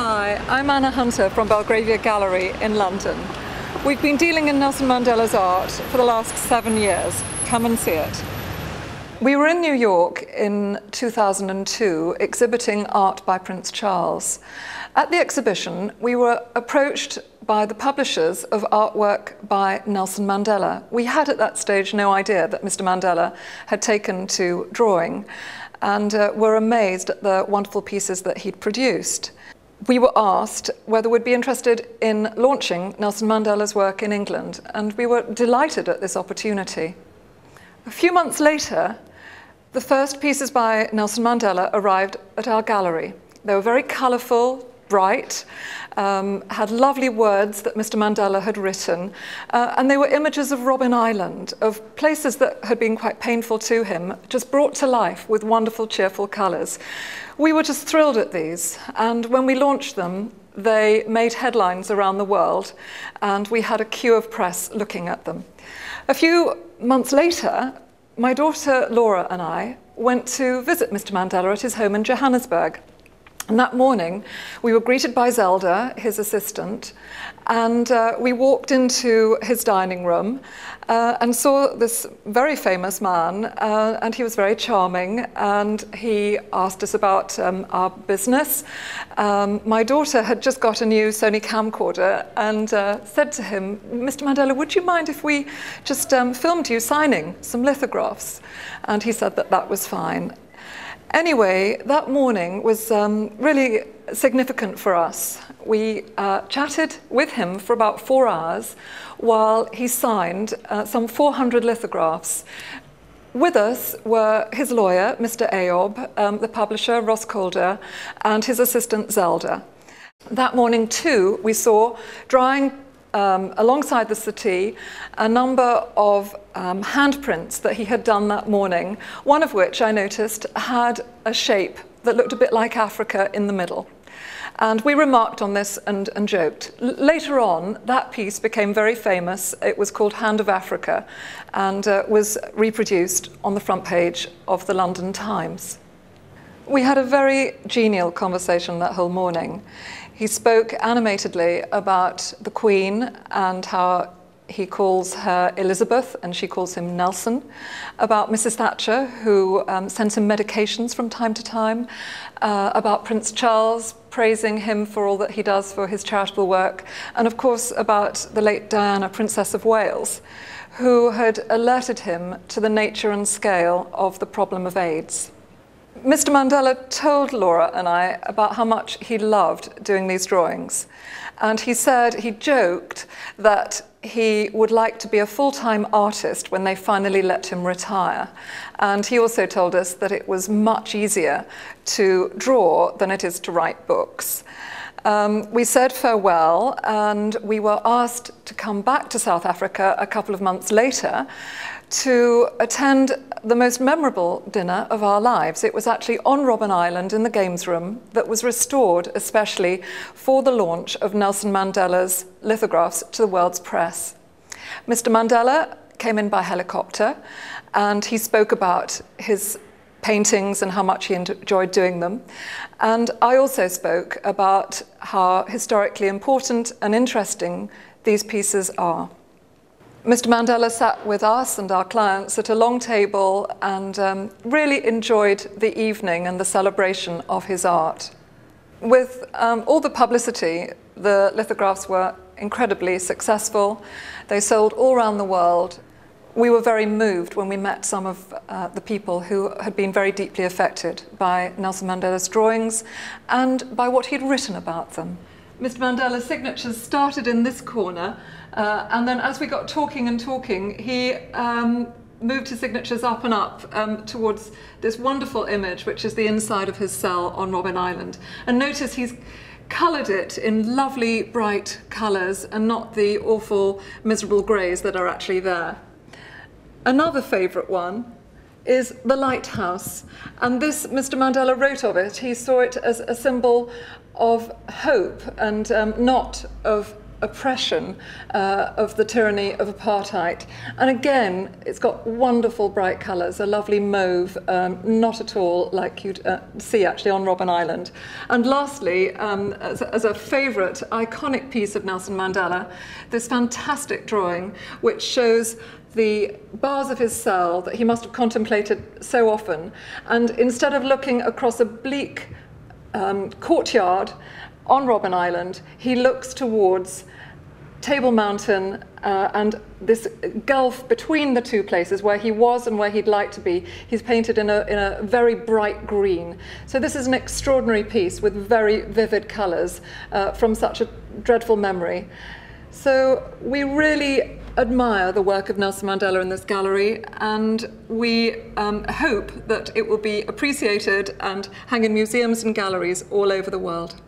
Hi, I'm Anna Hunter from Belgravia Gallery in London. We've been dealing in Nelson Mandela's art for the last seven years. Come and see it. We were in New York in 2002 exhibiting art by Prince Charles. At the exhibition, we were approached by the publishers of artwork by Nelson Mandela. We had at that stage no idea that Mr. Mandela had taken to drawing and uh, were amazed at the wonderful pieces that he'd produced we were asked whether we'd be interested in launching Nelson Mandela's work in England, and we were delighted at this opportunity. A few months later, the first pieces by Nelson Mandela arrived at our gallery. They were very colourful, bright, um, had lovely words that Mr. Mandela had written, uh, and they were images of Robin Island, of places that had been quite painful to him, just brought to life with wonderful, cheerful colours. We were just thrilled at these, and when we launched them, they made headlines around the world, and we had a queue of press looking at them. A few months later, my daughter Laura and I went to visit Mr. Mandela at his home in Johannesburg. And that morning, we were greeted by Zelda, his assistant, and uh, we walked into his dining room uh, and saw this very famous man, uh, and he was very charming, and he asked us about um, our business. Um, my daughter had just got a new Sony camcorder and uh, said to him, Mr. Mandela, would you mind if we just um, filmed you signing some lithographs? And he said that that was fine. Anyway, that morning was um, really significant for us. We uh, chatted with him for about four hours while he signed uh, some 400 lithographs. With us were his lawyer, Mr. Ayob, um, the publisher, Ross Calder, and his assistant, Zelda. That morning, too, we saw drawing um, alongside the settee a number of um, handprints that he had done that morning, one of which I noticed had a shape that looked a bit like Africa in the middle. And we remarked on this and, and joked. L later on, that piece became very famous. It was called Hand of Africa and uh, was reproduced on the front page of the London Times. We had a very genial conversation that whole morning. He spoke animatedly about the Queen and how he calls her Elizabeth and she calls him Nelson, about Mrs. Thatcher, who um, sends him medications from time to time, uh, about Prince Charles, praising him for all that he does for his charitable work, and of course about the late Diana, Princess of Wales, who had alerted him to the nature and scale of the problem of AIDS. Mr. Mandela told Laura and I about how much he loved doing these drawings. And he said, he joked that he would like to be a full-time artist when they finally let him retire. And he also told us that it was much easier to draw than it is to write books. Um, we said farewell and we were asked to come back to South Africa a couple of months later to attend the most memorable dinner of our lives. It was actually on Robben Island in the Games Room that was restored especially for the launch of Nelson Mandela's lithographs to the world's press. Mr. Mandela came in by helicopter and he spoke about his paintings and how much he enjoyed doing them. And I also spoke about how historically important and interesting these pieces are. Mr. Mandela sat with us and our clients at a long table and um, really enjoyed the evening and the celebration of his art. With um, all the publicity, the lithographs were incredibly successful. They sold all around the world. We were very moved when we met some of uh, the people who had been very deeply affected by Nelson Mandela's drawings and by what he'd written about them. Mr. Mandela's signatures started in this corner, uh, and then as we got talking and talking, he um, moved his signatures up and up um, towards this wonderful image, which is the inside of his cell on Robin Island. And notice he's coloured it in lovely bright colours and not the awful miserable greys that are actually there. Another favourite one is the lighthouse. And this, Mr. Mandela wrote of it. He saw it as a symbol of hope and um, not of oppression uh, of the tyranny of apartheid. And again, it's got wonderful bright colours, a lovely mauve, um, not at all like you'd uh, see actually on Robben Island. And lastly, um, as, as a favourite, iconic piece of Nelson Mandela, this fantastic drawing which shows the bars of his cell that he must have contemplated so often, and instead of looking across a bleak um, courtyard on Robben Island, he looks towards Table Mountain uh, and this gulf between the two places where he was and where he'd like to be, he's painted in a, in a very bright green. So this is an extraordinary piece with very vivid colours uh, from such a dreadful memory. So we really admire the work of Nelson Mandela in this gallery, and we um, hope that it will be appreciated and hang in museums and galleries all over the world.